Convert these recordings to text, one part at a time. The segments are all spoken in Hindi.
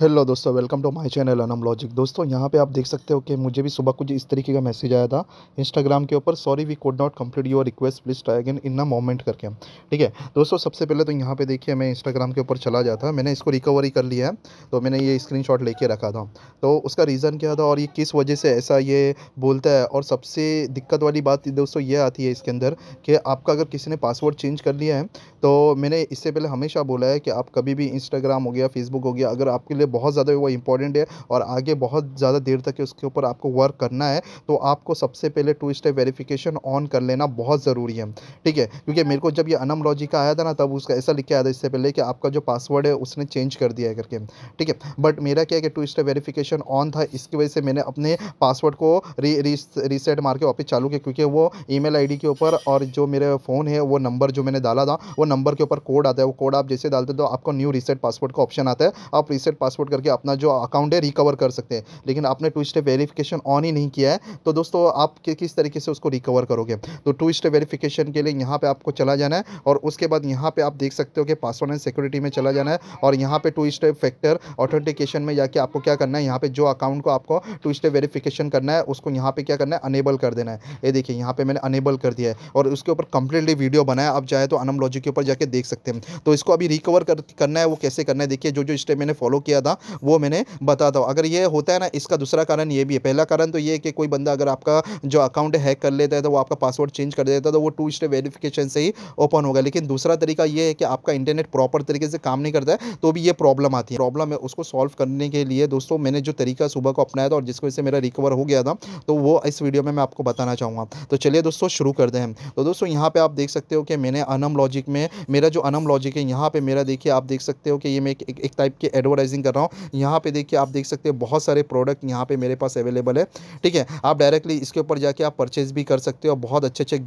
हेलो दोस्तों welcome to my channel Anam logic दोस्तों यहाँ पे आप देख सकते हो कि मुझे भी सुबह कुछ इस तरीके का मैसेज आया था इंस्टाग्राम के ऊपर sorry we could not complete your request please try again in a moment करके ठीक है दोस्तों सबसे पहले तो यहाँ पे देखिए मैं इंस्टाग्राम के ऊपर चला जाता मैंने इसको रिकवरी कर लिया है तो मैंने ये स्क्रीन लेके रखा था तो उसका रीज़न क्या था और ये किस वजह से ऐसा ये बोलता है और सबसे दिक्कत वाली बात दोस्तों ये आती है इसके अंदर कि आपका अगर किसी ने पासवर्ड चेंज कर लिया है तो मैंने इससे पहले हमेशा बोला है कि आप कभी भी इंस्टाग्राम हो गया फेसबुक हो गया अगर आपके लिए लिए बहुत ज़्यादा वो इंपॉर्टेंट है और आगे बहुत ज़्यादा देर तक उसके ऊपर आपको वर्क करना है तो आपको सबसे पहले टू स्टेप वेरीफिकेशन ऑन कर लेना बहुत ज़रूरी है ठीक है क्योंकि मेरे को जब ये अनम का आया था ना तब उसका ऐसा लिख के आया था इससे पहले कि आपका जो पासवर्ड है उसने चेंज कर दिया है करके ठीक है बट मेरा क्या है कि टू स्टेप वेरीफिकेशन ऑन था इसकी वजह से मैंने अपने पासवर्ड को रीसेट मार के वापस चालू किया क्योंकि वो ईमेल डी के ऊपर और जो मेरे फ़ोन है वो नंबर जो मैंने डाला था वो नंबर के ऊपर कोड आता है वो कोड आप जैसे डालते हो तो आपको न्यू रीसेट पासवर्ड का ऑप्शन आता है आप रीसेट पासवर्ड पासवर्ड करके अपना जो अकाउंट है रिकवर कर सकते हैं लेकिन आपने टू स्टेप वेरीफिकेशन ऑन ही नहीं किया है तो दोस्तों आप किस तरीके से उसको रिकवर करोगे तो टू स्टेप वेरीफिकेशन के लिए यहाँ पर आपको चला जाना है और उसके बाद यहाँ पर आप देख सकते हो कि पासवर्ड एंड सिक्योरिटी में चला जाना है और यहाँ पर टू स्टेप फैक्टर ऑथेंटिकेशन में जाके आपको क्या करना है यहाँ पर जो अकाउंट को आपको टू स्टेप वेरीफिकेशन करना है उसको यहाँ पर क्या करना है अनेबल कर देना है ये देखिए यहाँ पर मैंने अनेबल कर दिया है और उसके ऊपर कंप्लीटली वीडियो बनाया आप चाहे तो अनम लॉजिक के ऊपर जाके देख सकते हैं तो इसको अभी रिकवर कर, करना है वो कैसे करना है देखिए जो जो स्टेप मैंने फॉलो किया था वो मैंने बताता हूँ अगर ये होता है ना इसका दूसरा कारण ये भी है पहला कारण तो ये है कि कोई बंदा अगर आपका जो अकाउंट हैक कर लेता है तो वो आपका पासवर्ड चेंज कर देता है तो वो टू स्टेप वेरिफिकेशन से ही ओपन होगा लेकिन दूसरा तरीका ये है कि आपका इंटरनेट प्रॉपर तरीके से काम नहीं करता है तो भी ये प्रॉब्लम आती है प्रॉब्लम है उसको सॉल्व करने के लिए दोस्तों मैंने जो तरीका सुबह को अपनाया था और जिसकी वजह से मेरा रिकवर हो गया था तो वो इस वीडियो में मैं आपको बताना चाहूँगा तो चलिए दोस्तों शुरू करते हैं तो दोस्तों यहाँ पर आप देख सकते हो कि मैंने अनम लॉजिक में मेरा जो अनम लॉजिक है यहाँ पर मेरा देखिए आप देख सकते हो कि ये मैं एक टाइप की एडवर्टाइजिंग कर रहा हूँ यहाँ पे देखिए आप देख सकते हैं बहुत सारे प्रोडक्ट यहाँ पे मेरे पास अवेलेबल है ठीक है आप डायरेक्टली इसके ऊपर जाके आप परचेज भी कर सकते हो बहुत अच्छे अच्छे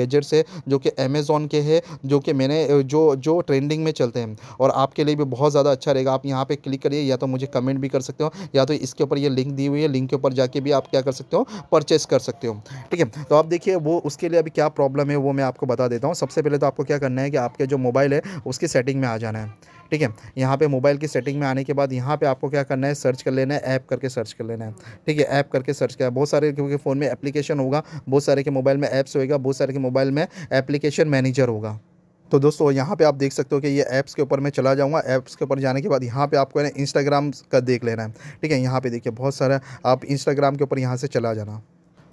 गैजेट्स है जो कि अमेज़ोन के है जो कि मैंने जो जो ट्रेंडिंग में चलते हैं और आपके लिए भी बहुत ज़्यादा अच्छा रहेगा आप यहाँ पर क्लिक करिए या तो मुझे कमेंट भी कर सकते हो या तो इसके ऊपर ये लिंक दी हुई है लिंक के ऊपर जाके भी आप क्या कर सकते हो परचेज कर सकते हो ठीक है तो आप देखिए वो उसके लिए अभी क्या प्रॉब्लम है वो मैं आपको बता देता हूँ सबसे पहले तो आपको क्या करना है कि आपके जो मोबाइल है उसकी सेटिंग में आ जाना है ठीक है यहाँ पे मोबाइल की सेटिंग में आने के बाद यहाँ पे आपको क्या करना है सर्च कर लेना है ऐप करके सर्च कर लेना है ठीक है ऐप करके सर्च करना बहुत सारे क्योंकि फ़ोन में एप्लीकेशन होगा बहुत सारे के मोबाइल में ऐप्स होएगा बहुत सारे के मोबाइल में एप्लीकेशन मैनेजर होगा तो दोस्तों यहाँ पे आप देख सकते हो कि ये ऐप्स के ऊपर मैं चला जाऊँगा ऐप्स के ऊपर जाने के बाद यहाँ पे आपको ना इंस्टाग्राम का देख लेना है ठीक है यहाँ पे देखिए बहुत सारा आप इंस्टाग्राम के ऊपर यहाँ से चला जाना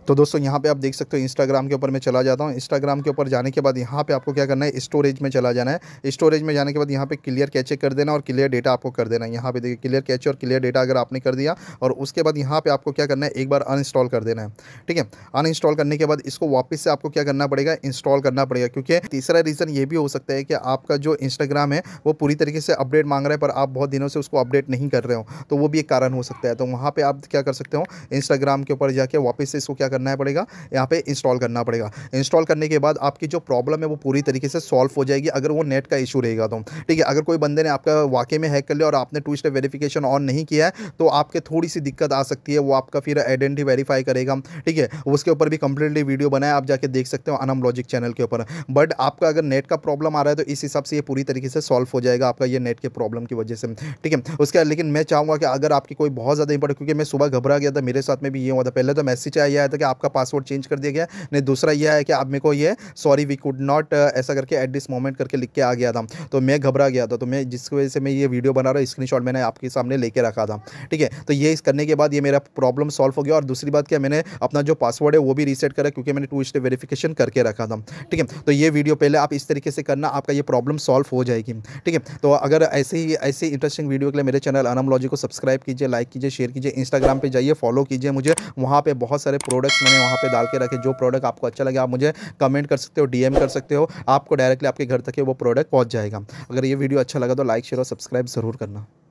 तो दोस्तों यहाँ पे आप देख सकते हो इंस्टाग्राम के ऊपर मैं चला जाता हूँ इंस्टाग्राम के ऊपर जाने के बाद यहाँ पे आपको क्या करना है स्टोरेज में चला जाना है स्टोरेज में जाने के बाद यहाँ पे क्लियर कैचे कर देना और क्लियर डेटा आपको कर देना है यहाँ पे देखिए क्लियर कैचे और क्लियर डेटा अगर आपने कर दिया और उसके बाद यहाँ पर आपको क्या करना है एक बार अन कर देना है ठीक है अन करने के बाद इसको वापस से आपको क्या करना पड़ेगा इंस्टॉल करना पड़ेगा क्योंकि तीसरा रीज़न ये भी हो सकता है कि आपका जो इंस्टाग्राम है वो पूरी तरीके से अपडेट मांग रहा है पर आप बहुत दिनों से उसको अपडेट नहीं कर रहे हो तो वो भी एक कारण हो सकता है तो वहाँ पर आप क्या कर सकते हो इंस्टाग्राम के ऊपर जाके वापस से इसको क्या करना पड़ेगा यहाँ पे इंस्टॉल करना पड़ेगा इंस्टॉल करने के बाद आपकी जो प्रॉब्लम है वो पूरी तरीके से सॉल्व हो जाएगी अगर वो नेट का इशू रहेगा तो ठीक है अगर कोई बंदे ने आपका वाकई में हैक कर लिया और आपने टू स्टेप वेरीफिकेशन ऑन नहीं किया है तो आपके थोड़ी सी दिक्कत आ सकती है वो आपका फिर आइडेंटिटी वेरीफाई करेगा ठीक है उसके ऊपर भी कंप्लीटली वीडियो बनाए आप जाके देख सकते हो अनम लॉजिक चैनल के ऊपर बट आपका अगर नेट का प्रॉब्लम आ रहा है तो इस हिसाब से ये पूरी तरीके से सॉल्व हो जाएगा आपका ये नेट के प्रॉब्लम की वजह से ठीक है उसके लेकिन मैं चाहूँगा कि अगर आपकी कोई बहुत ज़्यादा इंपॉर्टेंट क्योंकि मैं सुबह घबरा गया था मेरे साथ में भी ये हुआ था पहले तो मैसेज आया था कि कि आपका पासवर्ड चेंज कर दिया गया नहीं दूसरा यह है कि आप मेरे को ये सॉरी वी कुड नॉट ऐसा करके एट दिस मोमेंट करके लिख के आ गया था तो मैं घबरा गया था तो मैं जिसकी वजह से मैं ये वीडियो बना रहा हूँ स्क्रीन मैंने आपके सामने लेके रखा था ठीक है तो ये करने के बाद ये मेरा प्रॉब्लम सॉल्व हो गया और दूसरी बात क्या मैंने अपना जो पासवर्ड है वो भी रीसेट करा क्योंकि मैंने टू स्टेप वेरीफिकेशन करके रखा था ठीक है तो ये वीडियो पहले आप इस तरीके से करना आपका ये प्रॉब्लम सॉल्व हो जाएगी ठीक है तो अगर ऐसे ही ऐसे इंटरेस्टिंग वीडियो के लिए मेरे चैनल अनमोलॉजी को सब्सक्राइब कीजिए लाइक कीजिए शेयर कीजिए इंस्टाग्राम पर जाइए फॉलो कीजिए मुझे वहाँ पर बहुत सारे प्रोडक्ट प्रोडक्ट्स मैंने वहाँ पे डाल के रखे जो प्रोडक्ट आपको अच्छा लगे आप मुझे कमेंट कर सकते हो डीएम कर सकते हो आपको डायरेक्टली आपके घर तक वो प्रोडक्ट पहुँच जाएगा अगर ये वीडियो अच्छा लगा तो लाइक शेयर और सब्सक्राइब ज़रूर करना